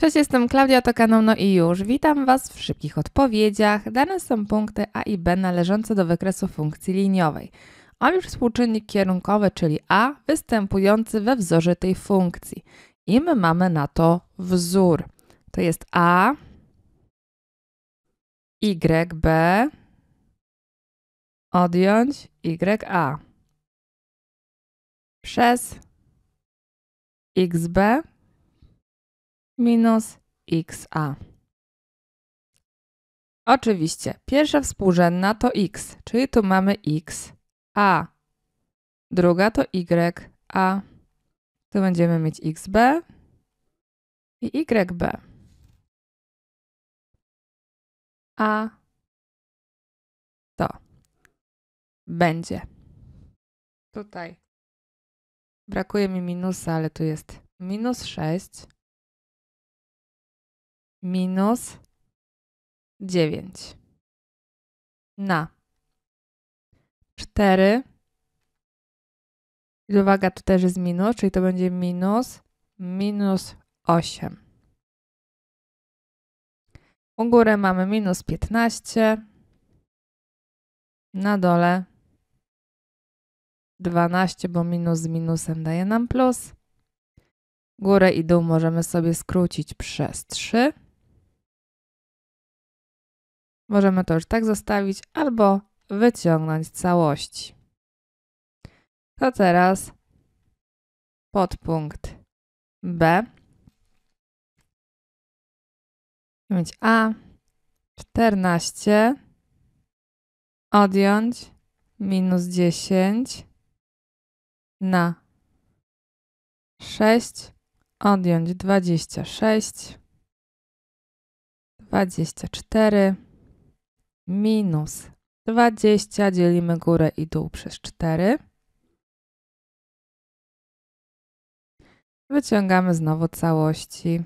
Cześć, jestem Klaudia, to No i już. Witam Was w szybkich odpowiedziach. Dane są punkty A i B należące do wykresu funkcji liniowej. Mam współczynnik kierunkowy, czyli A, występujący we wzorze tej funkcji. I my mamy na to wzór. To jest A, Y, B, odjąć Y, A. Przez X, B minus xa. Oczywiście, pierwsza współrzędna to x, czyli tu mamy x, a. Druga to y, a. Tu będziemy mieć xb i yb. A to będzie. Tutaj brakuje mi minusa, ale tu jest minus 6 minus 9 na 4. I uwaga, tu też jest minus, czyli to będzie minus, minus 8. U góry mamy minus 15, na dole 12, bo minus z minusem daje nam plus. Górę i dół możemy sobie skrócić przez 3. Możemy to już tak zostawić albo wyciągnąć całość. To teraz podpunkt B. Mieć A, 14, odjąć minus 10 na 6, odjąć 26, 24, minus 20 dzielimy górę i dół przez 4. Wyciągamy znowu całości.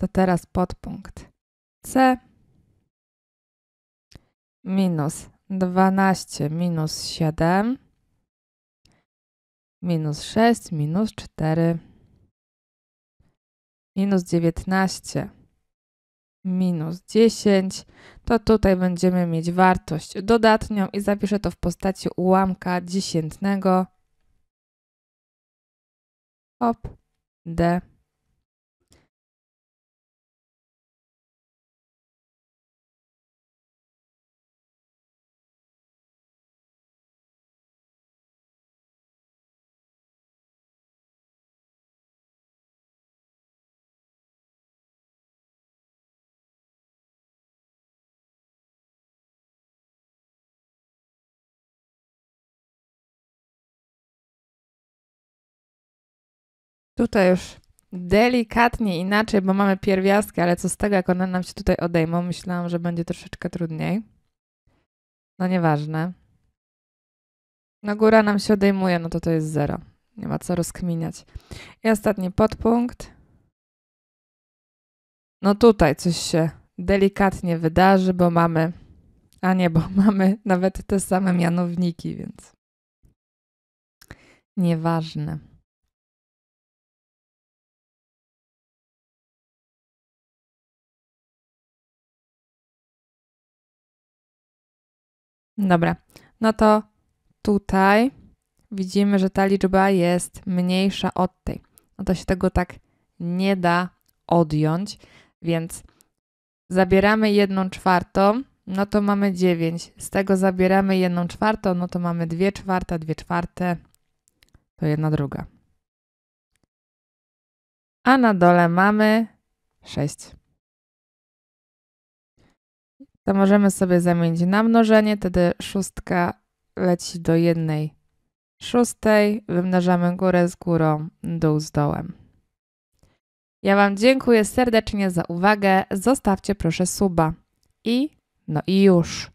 To teraz podpunkt C minus 12 minus 7 minus 6 minus 4 minus 19 minus 10, to tutaj będziemy mieć wartość dodatnią i zapiszę to w postaci ułamka dziesiętnego. Hop, d Tutaj już delikatnie inaczej, bo mamy pierwiastki, ale co z tego, jak one nam się tutaj odejmą? Myślałam, że będzie troszeczkę trudniej. No nieważne. No góra nam się odejmuje, no to to jest zero. Nie ma co rozkminiać. I ostatni podpunkt. No tutaj coś się delikatnie wydarzy, bo mamy, a nie, bo mamy nawet te same mianowniki, więc nieważne. Dobra, no to tutaj widzimy, że ta liczba jest mniejsza od tej. No to się tego tak nie da odjąć, więc zabieramy jedną czwartą, no to mamy 9. Z tego zabieramy jedną czwartą, no to mamy 2 czwarte, 2 czwarte, to jedna druga. A na dole mamy 6 to możemy sobie zamienić na mnożenie, wtedy szóstka leci do jednej szóstej, wymnażamy górę z górą, dół z dołem. Ja Wam dziękuję serdecznie za uwagę, zostawcie proszę suba i no i już.